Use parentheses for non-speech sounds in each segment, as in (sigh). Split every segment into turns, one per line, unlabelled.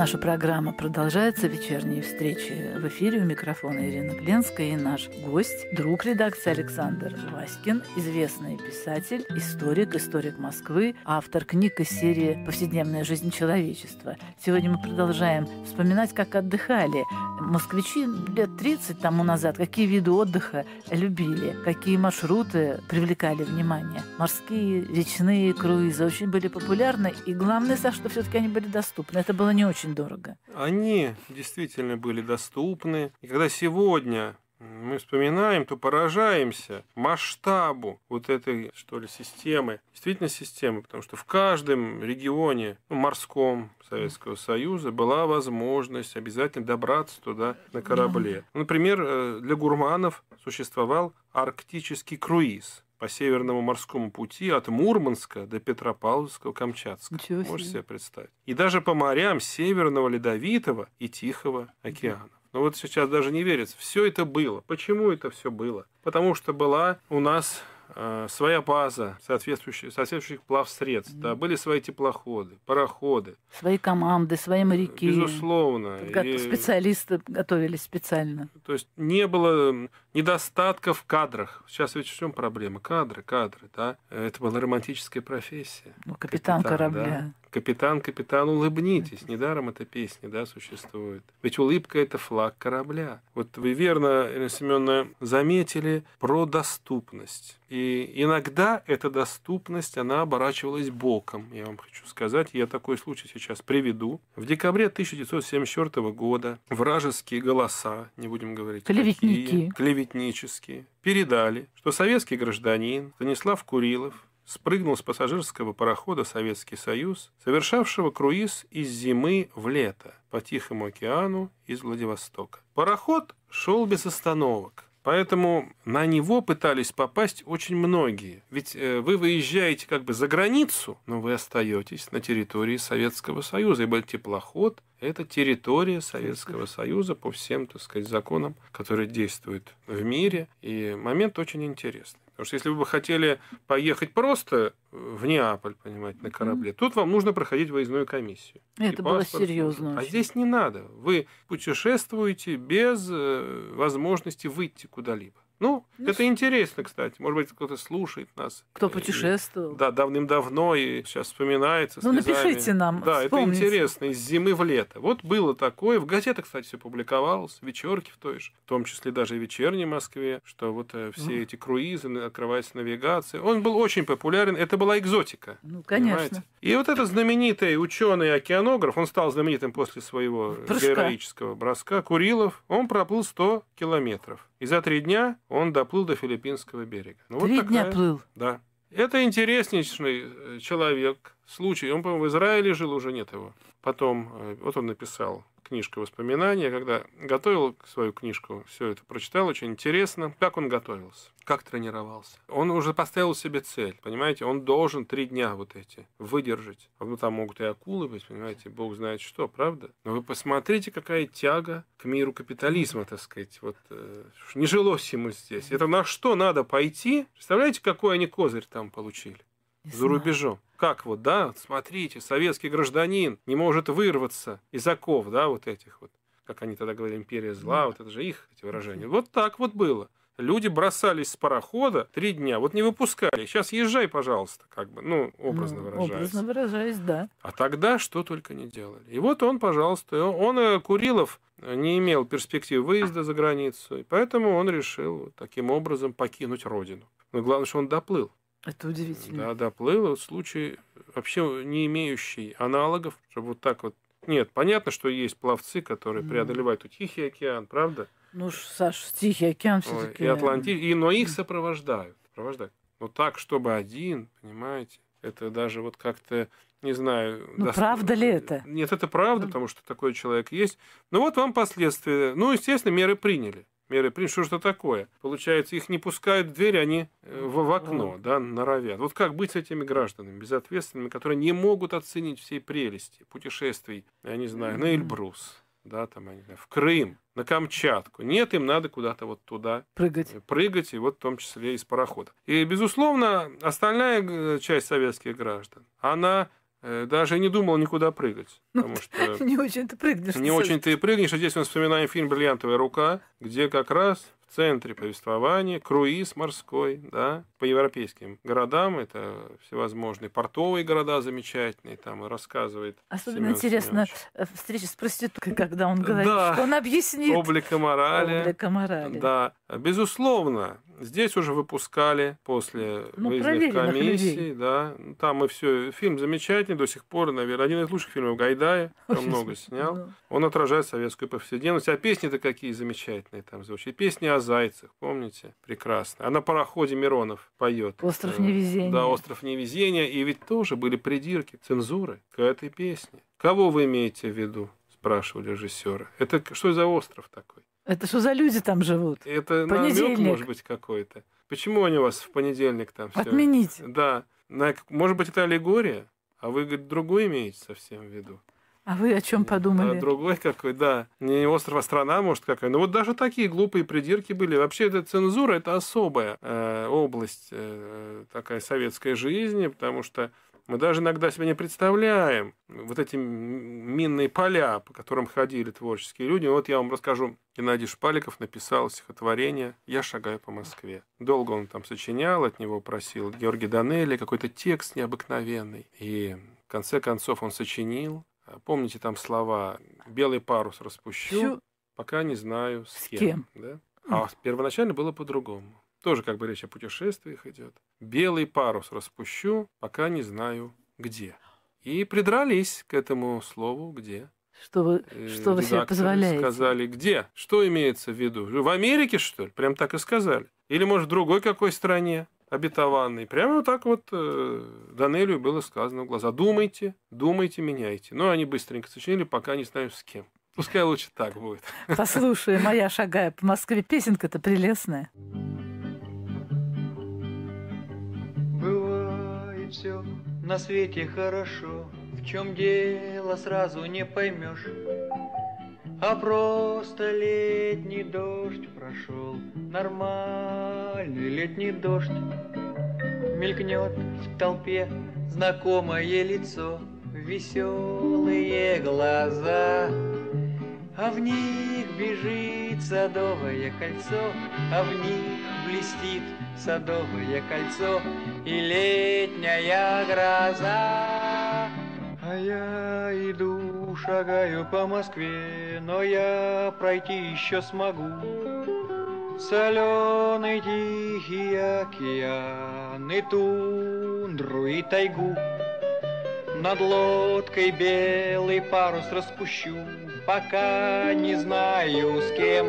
Наша программа продолжается. Вечерние встречи в эфире. У микрофона Ирина Гленская и наш гость, друг редакции Александр Васькин, известный писатель, историк, историк Москвы, автор книг из серии «Повседневная жизнь человечества». Сегодня мы продолжаем вспоминать, как отдыхали москвичи лет 30 тому назад, какие виды отдыха любили, какие маршруты привлекали внимание. Морские, речные круизы очень были популярны, и главное, что все таки они были доступны. Это было не очень очень дорого.
Они действительно были доступны. И когда сегодня мы вспоминаем, то поражаемся масштабу вот этой, что ли, системы. Действительно системы, потому что в каждом регионе ну, морском Советского Союза была возможность обязательно добраться туда на корабле. Например, э, для гурманов существовал арктический круиз – по Северному морскому пути от Мурманска до Петропавловского Камчатского, Ничего себе. Можете себе представить. И даже по морям Северного Ледовитого и Тихого океана. Но вот сейчас даже не верится. Все это было. Почему это все было? Потому что была у нас Э, своя база соответствующих, соответствующих плавсредств, mm. да, были свои теплоходы, пароходы.
Свои команды, свои моряки. Безусловно. и... Специалисты готовились специально.
То есть не было недостатка в кадрах. Сейчас ведь в чем проблема? Кадры, кадры, да. Э, это была романтическая профессия.
Ну, капитан, капитан корабля.
Да. Капитан, капитан, улыбнитесь. Недаром эта песня да, существует. Ведь улыбка – это флаг корабля. Вот вы верно, Ирина Семеновна, заметили про доступность. И иногда эта доступность, она оборачивалась боком, я вам хочу сказать. Я такой случай сейчас приведу. В декабре 1974 года вражеские голоса, не будем говорить Клеветники. какие, клеветнические, передали, что советский гражданин Станислав Курилов спрыгнул с пассажирского парохода «Советский Союз», совершавшего круиз из зимы в лето по Тихому океану из Владивостока. Пароход шел без остановок. Поэтому на него пытались попасть очень многие. Ведь э, вы выезжаете как бы за границу, но вы остаетесь на территории Советского Союза. Ибо теплоход – это территория Советского Союза по всем, так сказать, законам, которые действуют в мире. И момент очень интересный. Потому что если вы бы хотели поехать просто э, в Неаполь, понимаете, на корабле, тут вам нужно проходить выездную комиссию.
Это было серьезно.
А здесь не надо. Вы путешествуете без э, возможности выйти куда-либо. Ну, ну это интересно, кстати. Может быть, кто-то слушает нас.
Кто путешествовал.
да, давным-давно и сейчас вспоминается. Ну, слезами. напишите нам. Да, вспомните. это интересно, из зимы в лето. Вот было такое. В газетах, кстати, все публиковалось, вечерки в той же, в том числе даже и вечерней Москве, что вот э, все mm. эти круизы, открывается навигация. Он был очень популярен. Это была экзотика.
Ну, конечно. Понимаете?
И вот этот знаменитый ученый-океанограф, он стал знаменитым после своего э, Прыжка. героического броска, Курилов, он проплыл 100 километров. И за три дня он доплыл до филиппинского берега. Ну, три вот такая, дня плыл? Да. Это интереснейший э, человек, случай. Он, по-моему, в Израиле жил, уже нет его. Потом, э, вот он написал книжка воспоминаний. Я когда готовил свою книжку, все это прочитал, очень интересно, как он готовился, как тренировался. Он уже поставил себе цель, понимаете, он должен три дня вот эти выдержать. А ну, там могут и акулы быть, понимаете, бог знает что, правда? Но вы посмотрите, какая тяга к миру капитализма, так сказать. Вот э, не жилось ему здесь. Это на что надо пойти? Представляете, какой они козырь там получили? Не за знаю. рубежом как вот, да, смотрите, советский гражданин не может вырваться из оков, да, вот этих вот, как они тогда говорили, империя зла, вот это же их эти выражения. Вот так вот было. Люди бросались с парохода три дня, вот не выпускали. Сейчас езжай, пожалуйста, как бы, ну, образно ну, выражаясь. Образно
выражаясь, да.
А тогда что только не делали. И вот он, пожалуйста, он, э, Курилов, э, не имел перспектив выезда за границу, и поэтому он решил таким образом покинуть родину. Но главное, что он доплыл.
Это удивительно.
Да, да, Плейла случай вообще не имеющий аналогов, чтобы вот так вот. Нет, понятно, что есть пловцы, которые преодолевают и Тихий океан, правда?
Ну, Саш, Тихий океан все-таки. И
Атлантик, и, но их сопровождают, сопровождают. Но так, чтобы один, понимаете, это даже вот как-то, не знаю... Ну, дост... правда ли это? Нет, это правда, потому что такой человек есть. Ну, вот вам последствия. Ну, естественно, меры приняли меры приняты. Что же это такое? Получается, их не пускают в дверь, они э, в, в окно, да, норовят. Вот как быть с этими гражданами безответственными, которые не могут оценить всей прелести путешествий, я не знаю, на Эльбрус, да, там, я не знаю, в Крым, на Камчатку. Нет, им надо куда-то вот туда э, прыгать. прыгать, и вот в том числе из парохода. И, безусловно, остальная э, часть советских граждан, она Э, даже не думал никуда прыгать. Ну, потому (laughs) что не
очень ты прыгнешь. Не очень
ты прыгнешь. А здесь мы вспоминаем фильм «Бриллиантовая рука», где как раз в центре повествования круиз морской да, по европейским городам. Это всевозможные портовые города замечательные. Там рассказывает Особенно Семён интересно
э, встреча с проституткой, когда он говорит, да, что он объяснит. Облика
морали. Облика морали. Да. Безусловно, Здесь уже выпускали после ну, выездных комиссий. Людей. Да. Там и все. Фильм замечательный до сих пор, наверное, один из лучших фильмов Гайдая. Там много снял. Да. Он отражает советскую повседневность. А песни-то какие замечательные там звучат. Песни о зайцах, помните? Прекрасно. А на пароходе Миронов поет. Э, остров невезения. Да, остров невезения. И ведь тоже были придирки, цензуры к этой песне. Кого вы имеете в виду? спрашивали режиссера. Это что за остров такой?
Это что за люди там живут? Это понедельник. намек, может
быть, какой-то. Почему они у вас в понедельник там все? Отмените. Да. может быть, это аллегория, а вы, говорит, другой имеете совсем в виду.
А вы о чем подумали? Да,
другой какой, да. Не остров, а страна, может, какая. Но ну, вот даже такие глупые придирки были. Вообще, эта цензура – это особая э, область э, такая советской жизни, потому что мы даже иногда себе не представляем вот эти минные поля, по которым ходили творческие люди. Вот я вам расскажу. Геннадий Шпаликов написал стихотворение «Я шагаю по Москве». Долго он там сочинял, от него просил Георгий Данелли какой-то текст необыкновенный. И в конце концов он сочинил. А помните там слова «белый парус распущу, Всю... пока не знаю с кем». С кем? Да? А первоначально было по-другому. Тоже как бы речь о путешествиях идет. Белый парус распущу, пока не знаю где. И придрались к этому слову «где».
Что вы, э, что вы себе позволяете?
Сказали, где? Что имеется в виду? В Америке, что ли? Прям так и сказали. Или, может, в другой какой стране обетованной. Прямо вот так вот э, Данелию было сказано в глаза. Думайте, думайте, меняйте. Но они быстренько сочинили, пока не знаю с кем. Пускай лучше так будет.
Послушай, моя шагая по Москве песенка-то прелестная.
все на свете хорошо, В чем дело сразу не поймешь. А просто летний дождь прошел, Нормальный летний дождь. Мелькнет в толпе знакомое лицо, Веселые глаза, А в них бежит садовое кольцо, А в них блестит садовое кольцо и летняя гроза. А я иду, шагаю по Москве, но я пройти еще смогу. Соленый тихий океан и тундру и тайгу. Над лодкой белый парус распущу, пока не знаю с кем.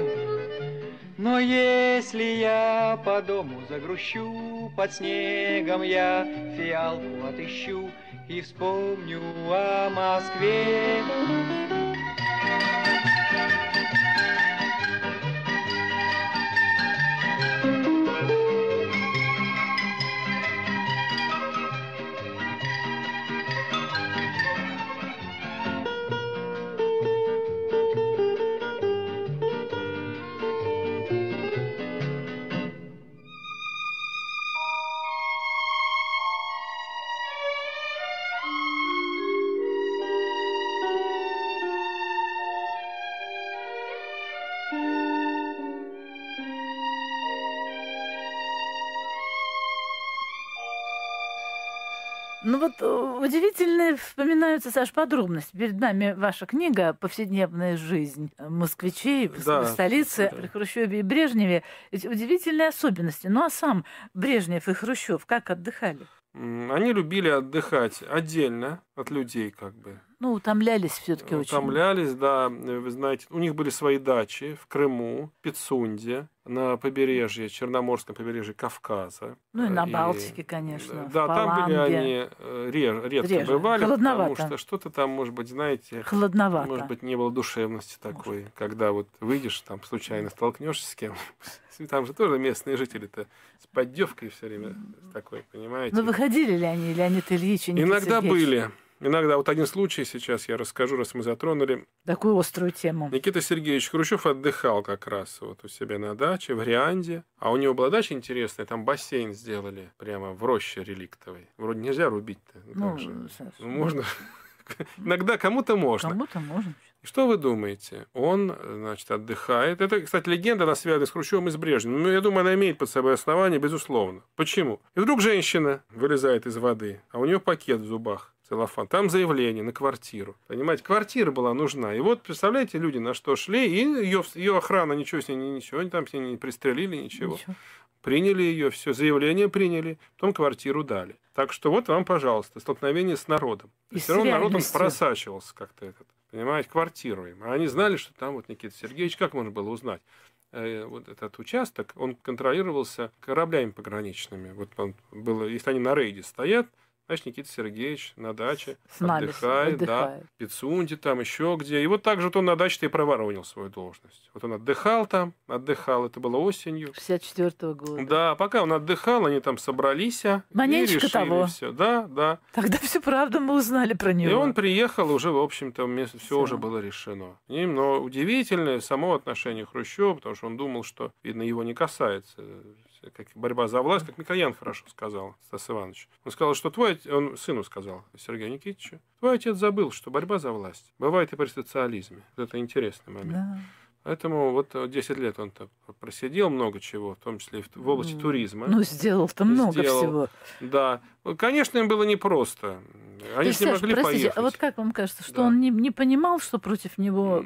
Но если я по дому загрущу, под снегом я фиалку отыщу и вспомню о Москве.
Удивительные вспоминаются, Саш, подробности. Перед нами ваша книга «Повседневная жизнь москвичей да, в столице да. при Хрущеве и Брежневе». Эти удивительные особенности. Ну а сам Брежнев и Хрущев как отдыхали?
Они любили отдыхать отдельно от людей, как бы.
Ну, утомлялись все-таки очень. Утомлялись,
да. Э, вы знаете, у них были свои дачи в Крыму, Пицунде, на побережье, Черноморском побережье Кавказа. Ну и на э, Балтике,
и, конечно. Да, там были они
э, реже, редко реже. бывали, потому что что-то там, может быть, знаете, холодновато. Может быть, не было душевности такой, может. когда вот выйдешь, там случайно столкнешься с кем. (laughs) Там же тоже местные жители-то с поддевкой все время такой, понимаете. Ну,
выходили ли они, Леонид Ильич и Никита Иногда Сергеевич? были.
Иногда вот один случай сейчас я расскажу, раз мы затронули.
Такую острую тему.
Никита Сергеевич Хрущев отдыхал как раз вот у себя на даче в Рианде. А у него была дача интересная, там бассейн сделали прямо в роще реликтовой. Вроде нельзя рубить-то. Ну, ну, ну, ну, можно. (laughs) Иногда кому-то можно. Кому-то можно. Что вы думаете? Он, значит, отдыхает. Это, кстати, легенда, она связана с Хрущевым и с Брежневым. Но ну, я думаю, она имеет под собой основание, безусловно. Почему? И вдруг женщина вылезает из воды, а у нее пакет в зубах целлофан, там заявление на квартиру. Понимаете, квартира была нужна. И вот, представляете, люди на что шли, и ее, ее охрана ничего с ней ничего, они там с ней не пристрелили, ничего. ничего. Приняли ее, все, заявление приняли, потом квартиру дали. Так что вот вам, пожалуйста, столкновение с народом. и все равно народ он просачивался как-то этот, понимаете, квартиру им. А они знали, что там вот Никита Сергеевич, как можно было узнать? Э, вот этот участок, он контролировался кораблями пограничными. Вот он был, если они на рейде стоят, Значит, Никита Сергеевич на даче С отдыхает, отдыхает, да, Пицунди там, еще где. И вот так же вот он на даче-то и проворонил свою должность. Вот он отдыхал там, отдыхал, это было осенью.
64-го года.
Да, пока он отдыхал, они там собрались Манечка и решили того. все. Да, да.
Тогда всю правду мы узнали про него. И он
приехал уже, в общем-то, все, все уже было решено. И, но удивительное само отношение Хрущева, потому что он думал, что, видно, его не касается как борьба за власть, как Микоян хорошо сказал, Стас Иванович. Он сказал, что твой, он сыну сказал, Сергею Никитичу, твой отец забыл, что борьба за власть бывает и при социализме. это интересный момент. Да. Поэтому вот 10 э, лет он просидел много чего, в том числе и в области туризма. Ну, сделал-то много сделал. всего. Да. Ну, конечно, им было непросто. Они есть, не Саша, могли простите, поехать. А
вот как вам кажется, что да. он не, не понимал, что против него... Э,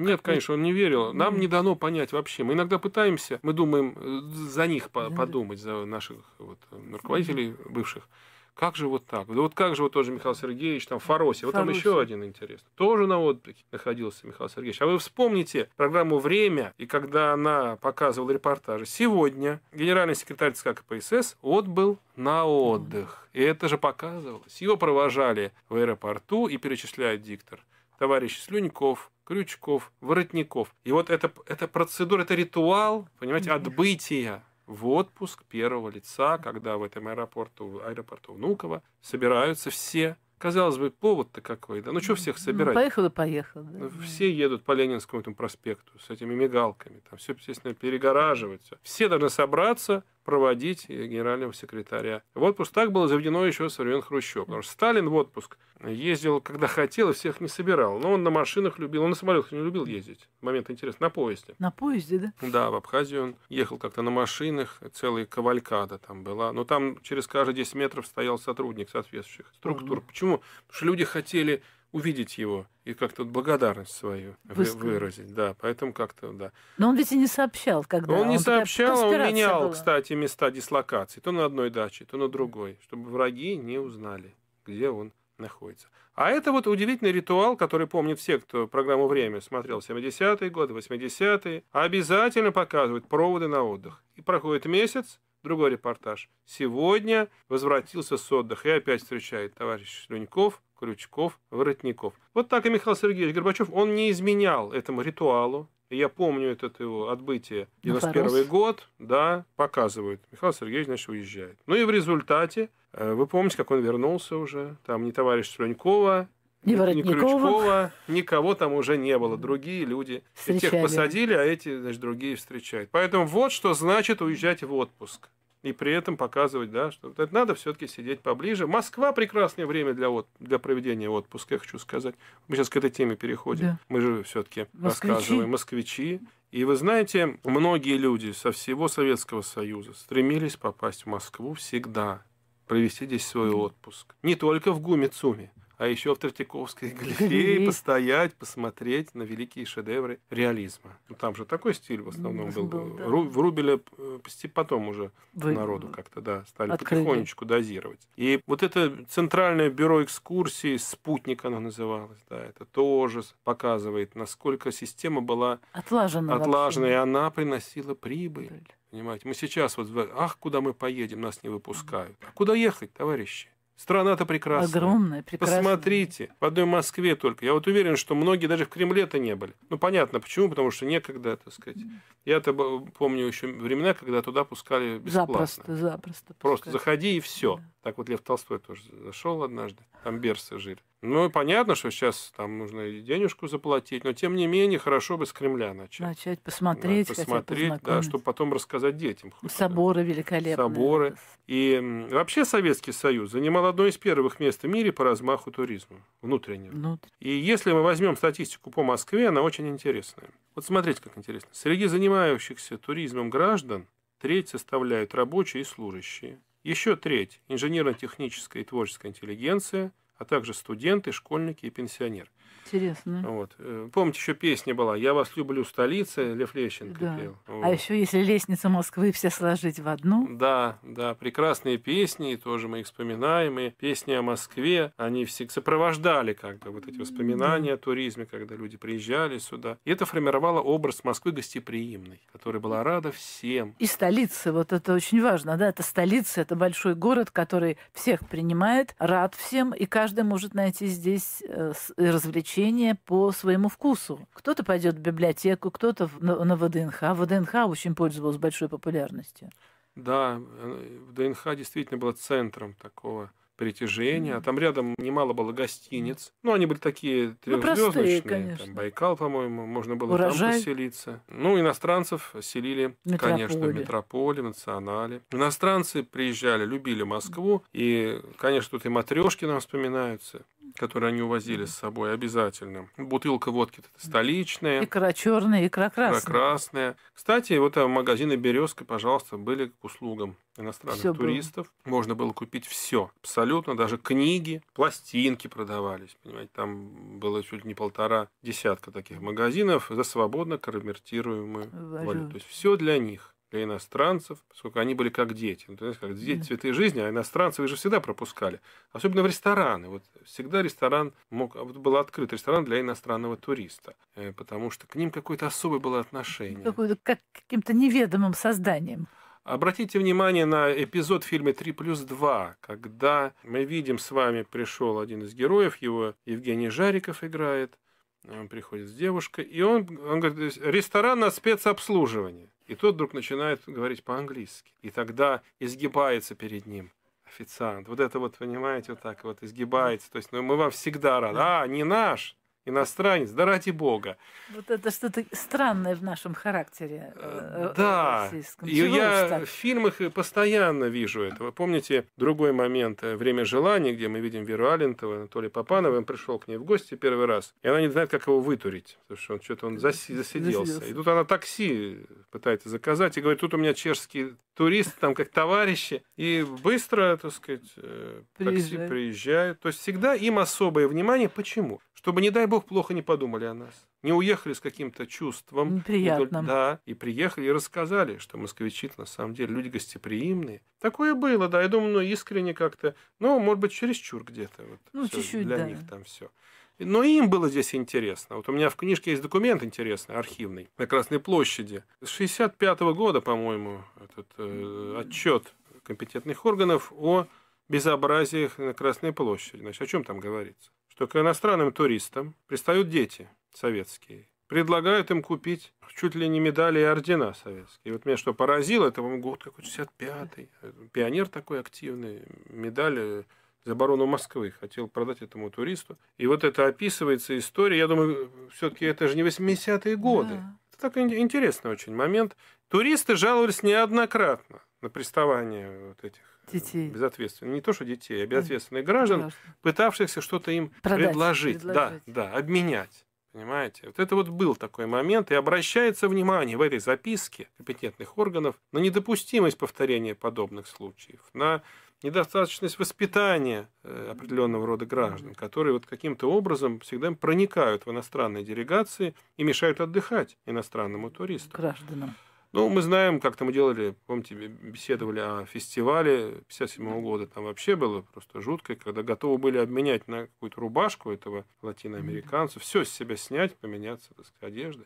нет, конечно, он не верил. Нам не дано понять вообще. Мы иногда пытаемся, мы думаем э, за них да. подумать, за наших вот, руководителей бывших. Как же вот так? Да вот как же вот тоже Михаил Сергеевич, там Фаросе, Вот Фароси. там еще один интересный. Тоже на отдыхе находился Михаил Сергеевич. А вы вспомните программу «Время», и когда она показывала репортажи. Сегодня генеральный секретарь ЦК КПСС отбыл на отдых. И это же показывалось. Его провожали в аэропорту и перечисляет диктор. Товарищ Слюньков, Крючков, Воротников. И вот это, это процедура, это ритуал, понимаете, отбытия в отпуск первого лица, когда в этом аэропорту, аэропорту Внуково собираются все. Казалось бы, повод-то какой, да? Ну, что всех ну, собирать? Ну, поехал и поехал. Да. Ну, все едут по Ленинскому этому проспекту с этими мигалками. Там все, естественно, перегораживается. Все должны собраться проводить генерального секретаря. В отпуск так было заведено еще со времен Хрущева. Потому что Сталин в отпуск ездил, когда хотел, и всех не собирал. Но он на машинах любил, он на самолетах не любил ездить. Момент интересный, на поезде.
На поезде, да?
Да, в Абхазии он ехал как-то на машинах, целая кавалькада там была. Но там через каждые 10 метров стоял сотрудник соответствующих структур. Угу. Почему? Потому что люди хотели увидеть его и как-то вот благодарность свою Высказать. выразить. Да, поэтому как-то, да.
Но он ведь и не сообщал, когда... Он, он не сообщал, он менял, была.
кстати, места дислокации. То на одной даче, то на другой, чтобы враги не узнали, где он находится. А это вот удивительный ритуал, который помнят все, кто программу «Время» смотрел 70-е годы, 80-е. Обязательно показывают проводы на отдых. И проходит месяц, другой репортаж. Сегодня возвратился с отдыха и опять встречает товарищ Слюньков крючков, воротников. Вот так и Михаил Сергеевич Горбачев, он не изменял этому ритуалу. Я помню этот его отбытие, 91 год, да, показывают. Михаил Сергеевич, значит, уезжает. Ну и в результате, э, вы помните, как он вернулся уже, там не товарищ Слюнькова, ни, ни Крючкова, никого там уже не было. Другие люди Встречали. тех посадили, а эти, значит, другие встречают. Поэтому вот что значит уезжать в отпуск и при этом показывать, да, что это надо все-таки сидеть поближе. Москва прекрасное время для, от, для проведения отпуска, я хочу сказать. Мы сейчас к этой теме переходим. Да. Мы же все-таки рассказываем. Москвичи. И вы знаете, многие люди со всего Советского Союза стремились попасть в Москву всегда, провести здесь свой отпуск. Не только в Гуме-Цуме а еще в Третьяковской (laughs) галерее постоять, посмотреть на великие шедевры реализма. Ну, там же такой стиль в основном был. был да. Ру, в Рубеля э, потом уже Вы... народу как-то да, стали Открыли. потихонечку дозировать. И вот это Центральное бюро экскурсий, «Спутник» оно называлось, да, это тоже показывает, насколько система была отлажена, отлажена и она приносила прибыль. прибыль. Понимаете, мы сейчас вот, ах, куда мы поедем, нас не выпускают. А куда ехать, товарищи? Страна-то прекрасная. Огромная, прекрасная. Посмотрите, в одной Москве только. Я вот уверен, что многие даже в Кремле-то не были. Ну, понятно, почему, потому что некогда, так сказать. Я-то помню еще времена, когда туда пускали бесплатно. Запросто,
запросто. Пускали. Просто заходи
и все. Да. Так вот Лев Толстой тоже зашел однажды, там берсы жили. Ну, понятно, что сейчас там нужно и денежку заплатить, но тем не менее хорошо бы с Кремля начать.
Начать посмотреть, да, посмотреть, да, чтобы
потом рассказать детям.
Хм, соборы великолепные. Соборы.
И вообще Советский Союз занимал одно из первых мест в мире по размаху туризма внутреннего. Внутри. И если мы возьмем статистику по Москве, она очень интересная. Вот смотрите, как интересно. Среди занимающихся туризмом граждан треть составляют рабочие и служащие. Еще треть – инженерно-техническая и творческая интеллигенция, а также студенты, школьники и пенсионеры. Интересно. Вот. Э, помните, еще песня была «Я вас люблю, столица», Лев Лещенко да. пел. А вот. А еще
«Если лестница Москвы все сложить в одну».
Да, да, прекрасные песни, тоже мы их вспоминаем, и песни о Москве, они все сопровождали как бы вот эти воспоминания да. о туризме, когда люди приезжали сюда. И это формировало образ Москвы гостеприимной, которая была рада всем.
И столица, вот это очень важно, да, это столица, это большой город, который всех принимает, рад всем, и каждый может найти здесь э, развлечение развлечения по своему вкусу. Кто-то пойдет в библиотеку, кто-то на ВДНХ. ВДНХ очень пользовалась большой популярностью.
Да, э, ВДНХ действительно была центром такого притяжения. Mm-hmm. А там рядом немало было гостиниц. Ну, они были такие трехзвездочные. Ну, там Байкал, по-моему, можно было Урожай. там поселиться. Ну, иностранцев селили, метрополе. конечно, в метрополе, национале. Иностранцы приезжали, любили Москву. И, конечно, тут и матрешки нам вспоминаются которые они увозили с собой, обязательно. Бутылка водки столичная.
Икра черная, икра красная. Икра
красная. Кстати, вот э, магазины «Березка», пожалуйста, были к услугам иностранных всё туристов. Было. Можно было купить все, абсолютно, даже книги, пластинки продавались, понимаете, там было чуть не полтора десятка таких магазинов за свободно конвертируемую валюту. То есть все для них для иностранцев, поскольку они были как дети. Ну, то есть, как дети, цветы жизни, а иностранцев вы же всегда пропускали. Особенно в рестораны. Вот всегда ресторан мог, а вот был открыт ресторан для иностранного туриста, э, потому что к ним какое-то особое было отношение.
Какое-то как, каким-то неведомым созданием.
Обратите внимание на эпизод фильма три плюс два, когда мы видим с вами, пришел один из героев, его Евгений Жариков играет, он приходит с девушкой, и он, он говорит, ресторан на спецобслуживание. И тот вдруг начинает говорить по-английски. И тогда изгибается перед ним официант. Вот это вот, понимаете, вот так вот изгибается. То есть ну, мы вам всегда рады. А, не наш, иностранец, да ради бога.
Вот это что-то странное в нашем характере. Э, э, э, да, и
я в фильмах постоянно вижу это. Вы Помните другой момент «Время желания, где мы видим Веру Алентова, Анатолия Попанова, он пришел к ней в гости первый раз, и она не знает, как его вытурить, потому что он что-то он засиделся. засиделся. И тут она такси пытается заказать, и говорит, тут у меня чешский турист, там как товарищи, и быстро, так сказать, приезжают. такси приезжают. То есть всегда им особое внимание. Почему? чтобы, не дай бог, плохо не подумали о нас. Не уехали с каким-то чувством. Приятным. Да, и приехали, и рассказали, что москвичи на самом деле люди гостеприимные. Такое было, да, я думаю, ну, искренне как-то, ну, может быть, чересчур где-то. Вот, ну, чуть-чуть, Для да. них там все. Но им было здесь интересно. Вот у меня в книжке есть документ интересный, архивный, на Красной площади. С 65 -го года, по-моему, этот э, отчет компетентных органов о безобразиях на Красной площади. Значит, о чем там говорится? что к иностранным туристам пристают дети советские, предлагают им купить чуть ли не медали и ордена советские. И вот меня что поразило, это год какой 65-й, пионер такой активный, медали за оборону Москвы, хотел продать этому туристу. И вот это описывается история, я думаю, все таки это же не 80-е годы. Да. Это так интересный очень момент. Туристы жаловались неоднократно на приставание вот этих детей. безответственных, не то что детей, а безответственных граждан, граждан. пытавшихся что-то им Продать, предложить, предложить, да, да, обменять. Понимаете? Вот это вот был такой момент, и обращается внимание в этой записке компетентных органов на недопустимость повторения подобных случаев, на недостаточность воспитания э, определенного рода граждан, которые вот каким-то образом всегда проникают в иностранные делегации и мешают отдыхать иностранному туристу. Гражданам. Ну, мы знаем, как то мы делали, помните, беседовали о фестивале 57 -го года, там вообще было просто жутко, когда готовы были обменять на какую-то рубашку этого латиноамериканца, все с себя снять, поменяться, так сказать, одеждой.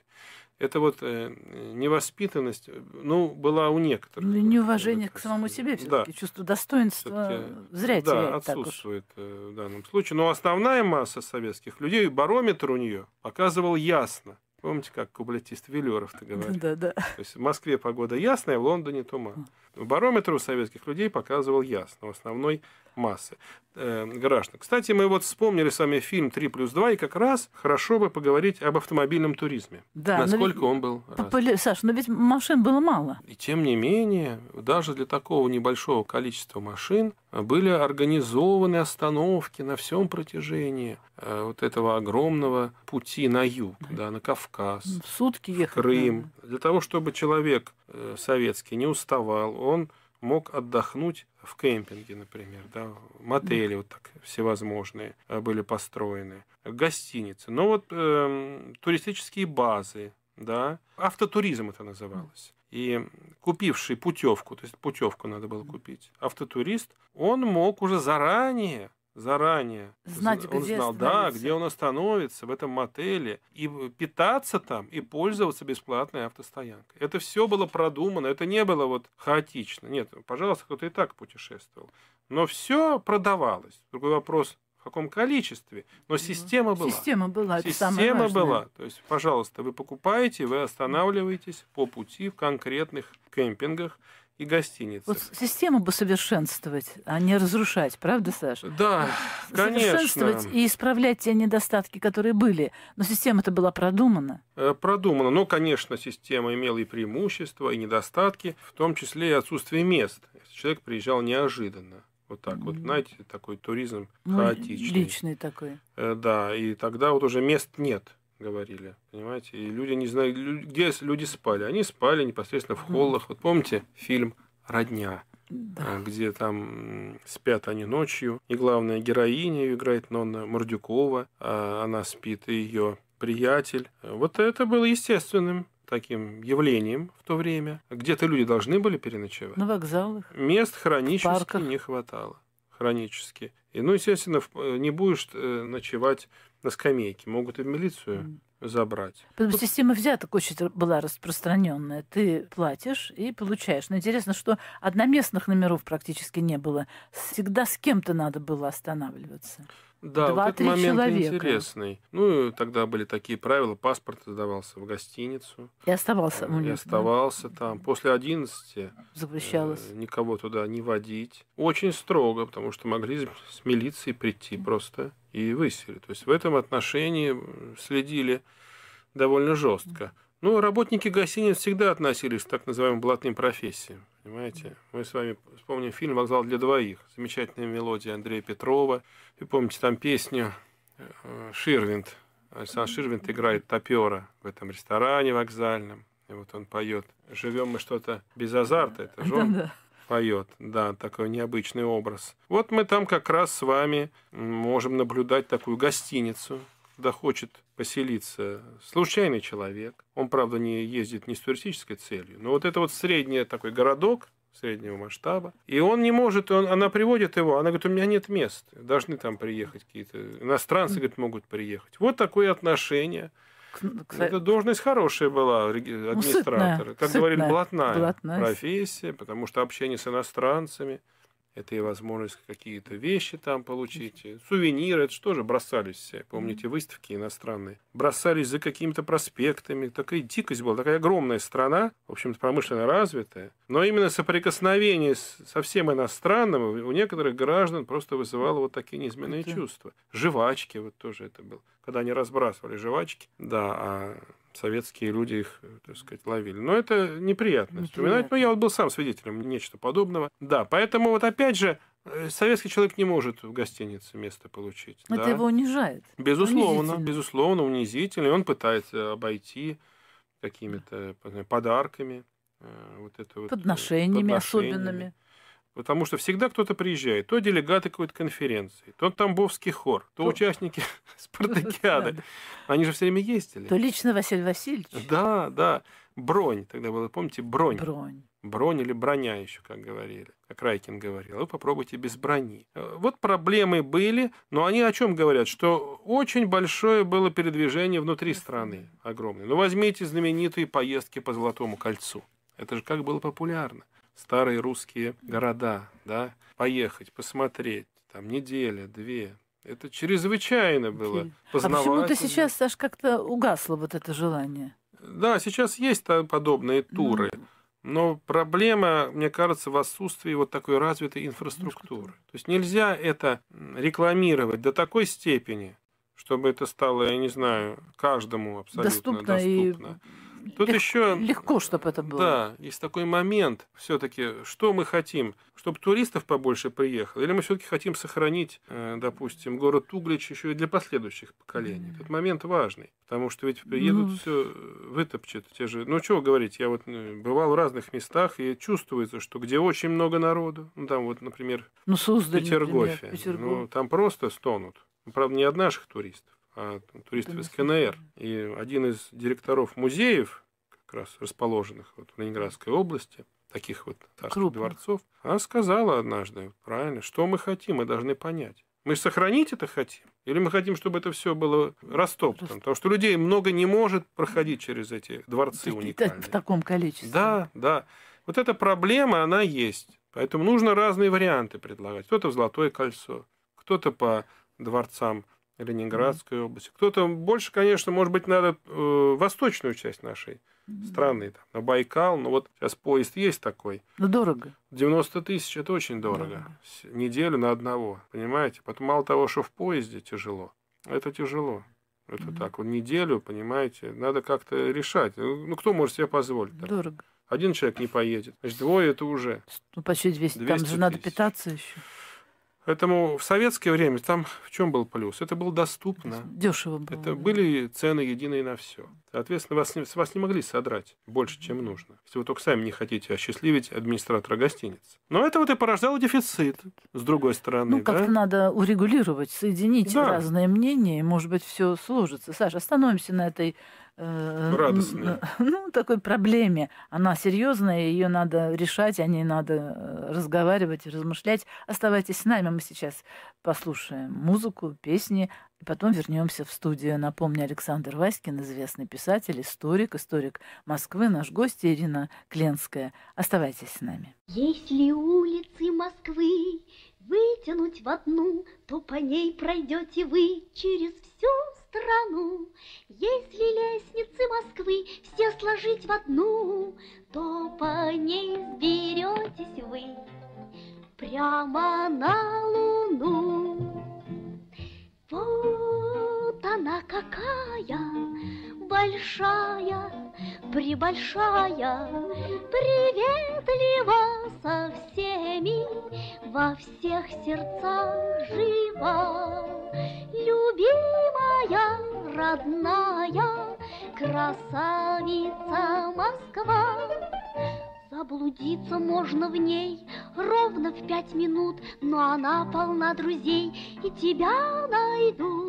Это вот э, невоспитанность, э, ну, была у некоторых.
Ну, неуважение к самому себе все-таки, да. чувство достоинства зря Да, отсутствует
э, в данном случае. Но основная масса советских людей, барометр у нее показывал ясно, Помните, как кублетист Велеров-то говорил? Да, да. То есть в Москве погода ясная, в Лондоне туман. Барометр у советских людей показывал ясно, в основной массы э, граждан. Кстати, мы вот вспомнили с вами фильм три плюс два, и как раз хорошо бы поговорить об автомобильном туризме. Да, Насколько он был популя...
Саш, но ведь машин было мало.
И тем не менее, даже для такого небольшого количества машин были организованы остановки на всем протяжении э, вот этого огромного пути на юг, да, на Кавказ, ну, в
сутки ехать, в Крым,
да. для того, чтобы человек э, советский не уставал, он мог отдохнуть в кемпинге, например, да, мотели вот так всевозможные э, были построены, гостиницы, но ну, вот э, туристические базы, да, автотуризм это называлось. И купивший путевку, то есть путевку надо было купить, автотурист, он мог уже заранее заранее. Знать, он где знал, да, где он остановится в этом мотеле, и питаться там, и пользоваться бесплатной автостоянкой. Это все было продумано, это не было вот хаотично. Нет, пожалуйста, кто-то и так путешествовал. Но все продавалось. Другой вопрос, в каком количестве. Но система была. Система
была. Это система самое важное. была.
То есть, пожалуйста, вы покупаете, вы останавливаетесь по пути в конкретных кемпингах и гостиницах.
Вот систему бы совершенствовать, а не разрушать, правда, Саша? Да, конечно. Совершенствовать и исправлять те недостатки, которые были. Но система-то была продумана.
Э, продумана. Но, ну, конечно, система имела и преимущества, и недостатки, в том числе и отсутствие мест. Человек приезжал неожиданно. Вот так вот, знаете, такой туризм ну, хаотичный. Личный такой. Э, да, и тогда вот уже мест нет говорили, понимаете? И люди не знали, где люди спали. Они спали непосредственно в холлах. Вот помните фильм «Родня»? Да. А, где там спят они ночью. И главная героиня ее играет Нонна Мордюкова, а она спит, и ее приятель. Вот это было естественным таким явлением в то время. Где-то люди должны были переночевать. На вокзалах. Мест хронически не хватало. Хронически. И, ну, естественно, э, не будешь э, ночевать на скамейке, могут и в милицию забрать.
Потому Тут... система взяток очень была распространенная. Ты платишь и получаешь. Но интересно, что одноместных номеров практически не было. Всегда с кем-то надо было останавливаться. Да, Два, вот этот момент человека.
интересный. Ну, тогда были такие правила. Паспорт сдавался в гостиницу. И оставался у э, них. И оставался да? там. После 11 э, Запрещалось. Э, никого туда не водить. Очень строго, потому что могли с милицией прийти mm. просто и выселили. То есть в этом отношении следили довольно жестко. Ну, работники гостиниц всегда относились к так называемым блатным профессиям. Понимаете? Мы с вами вспомним фильм «Вокзал для двоих». Замечательная мелодия Андрея Петрова. Вы помните там песню э, Ширвинд. Александр Ширвинд играет топера в этом ресторане вокзальном. И вот он поет «Живем мы что-то без азарта». Это (laughs) же он поет. Да, такой необычный образ. Вот мы там как раз с вами можем наблюдать такую гостиницу, куда хочет поселиться случайный человек. Он, правда, не ездит не с туристической целью, но вот это вот средний такой городок, среднего масштаба. И он не может, он, она приводит его, она говорит, у меня нет мест, должны там приехать какие-то иностранцы, говорит, могут приехать. Вот такое отношение это должность хорошая была, ну, администратора. Ну, сытная, как сытная, говорили, блатная, блатная профессия, потому что общение с иностранцами – это и возможность какие-то вещи там получить, сувениры, это что же бросались все, помните, выставки иностранные, бросались за какими-то проспектами, такая дикость была, такая огромная страна, в общем-то, промышленно развитая, но именно соприкосновение со всем иностранным у некоторых граждан просто вызывало вот такие неизменные чувства. Жвачки вот тоже это было, когда они разбрасывали жвачки, да, а советские люди их, э, так сказать, ловили. Но это неприятно Неприятно. вспоминать. Но ну, я вот был сам свидетелем нечто подобного. Да, поэтому вот опять же, э, Советский человек не может в гостинице место получить. Это да? его унижает. Безусловно, унизительно. безусловно, унизительно. И он пытается обойти какими-то подарками. Э, вот это вот, подношениями, подношениями особенными. Потому что всегда кто-то приезжает. То делегаты какой-то конференции, то Тамбовский хор, то, то... участники (laughs) спартакиады. Они же все время ездили. То
лично Василий Васильевич.
Да, да. Бронь тогда было, помните, бронь. Бронь. Бронь или броня еще, как говорили, как Райкин говорил. Вы попробуйте без брони. Э, вот проблемы были, но они о чем говорят? Что очень большое было передвижение внутри страны, огромное. Ну, возьмите знаменитые поездки по Золотому кольцу. Это же как было популярно старые русские города, да, поехать, посмотреть, там неделя, две. Это чрезвычайно было. А почему-то сейчас
аж как-то угасло вот это желание.
Да, сейчас есть подобные ну. туры. Mm. Но проблема, мне кажется, в отсутствии вот такой развитой инфраструктуры. То есть нельзя это рекламировать до такой степени, чтобы это стало, я не знаю, каждому абсолютно доступно. доступно. И...
Тут Лег... еще... Легко, чтобы это было. Да,
есть такой момент все-таки, что мы хотим, чтобы туристов побольше приехало, или мы все-таки хотим сохранить, э, допустим, город Углич еще и для последующих поколений. Этот момент важный, потому что ведь приедут ну mm. все, э, вытопчет те же... Ну, чего говорить, я вот э, бывал в разных местах, и чувствуется, что где очень много народу, ну, там вот, например, ну, Суздаль, Петергофе, например, Петергоф. ну, там просто стонут. Правда, не от наших туристов. А, туристов из КНР. И один из директоров музеев, как раз расположенных вот в Ленинградской области, таких вот царских Крупных. дворцов, она сказала однажды, правильно, что мы хотим, мы должны понять. Мы сохранить это хотим? Или мы хотим, чтобы это все было растоптано? Растоп. Потому что людей много не может проходить через эти дворцы есть,
уникальные. В таком количестве.
Да, да. Вот эта проблема, она есть. Поэтому нужно разные варианты предлагать. Кто-то в Золотое кольцо, кто-то по дворцам Ленинградской mm-hmm. области. Кто-то больше, конечно, может быть, надо э, восточную часть нашей
mm-hmm. страны,
там, на Байкал, но вот сейчас поезд есть такой. Но дорого. 90 тысяч – это очень дорого. дорого. Неделю на одного, понимаете? Потом мало того, что в поезде тяжело, это тяжело. Это mm-hmm. так, вот неделю, понимаете, надо как-то решать. Ну, ну, кто может себе позволить? Так? Дорого. Один человек не поедет, значит, двое – это уже.
Ну, почти 200, 200 там же надо питаться еще.
Поэтому в советское время там в чем был плюс? Это было доступно.
Дешево было. Это да.
были цены единые на все. Соответственно, вас не, с вас не могли содрать больше, чем нужно. Если вы только сами не хотите осчастливить администратора гостиницы. Но это вот и порождало дефицит, с другой стороны. Ну, как-то да?
надо урегулировать, соединить да. разные мнения, и, может быть, все сложится. Саша, остановимся на этой Э, ну, радостная. Э, (laughs) ну, такой проблеме. Она серьезная, ее надо решать, о ней надо э, разговаривать и размышлять. Оставайтесь с нами, мы сейчас послушаем музыку, песни, и потом вернемся в студию. Напомню, Александр Васькин, известный писатель, историк, историк Москвы, наш гость Ирина Кленская. Оставайтесь с нами.
Если улицы Москвы вытянуть в одну, то по ней пройдете вы через всю страну. Если лестницы Москвы все сложить в одну, то по ней сберетесь вы прямо на луну. Вот она какая! большая, прибольшая, приветлива со всеми, во всех сердцах жива, любимая, родная, красавица Москва. Заблудиться можно в ней ровно в пять минут, но она полна друзей, и тебя найдут.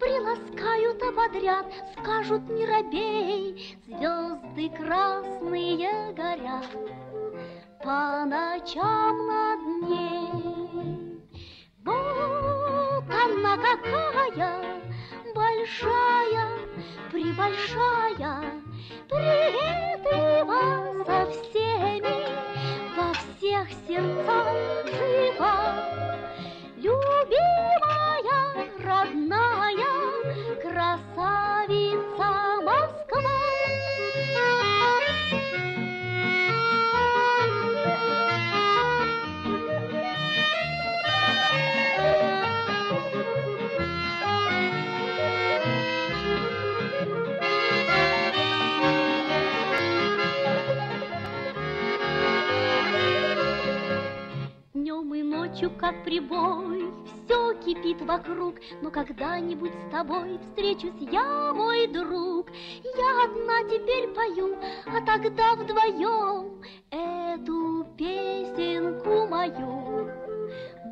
Приласкают, ободрят, скажут не робей, Звезды красные горят по ночам над ней. Вот она какая, большая, прибольшая, Приветлива со всеми, во всех сердцах живая как прибой, все кипит вокруг, но когда-нибудь с тобой встречусь я, мой друг. Я одна теперь пою, а тогда вдвоем эту песенку мою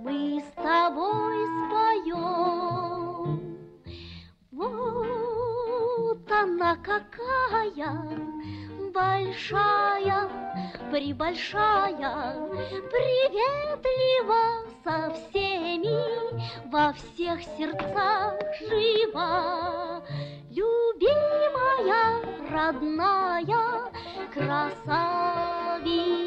мы с тобой споем. Вот она какая большая, прибольшая, приветливая со всеми во всех сердцах жива. Любимая, родная, красавица.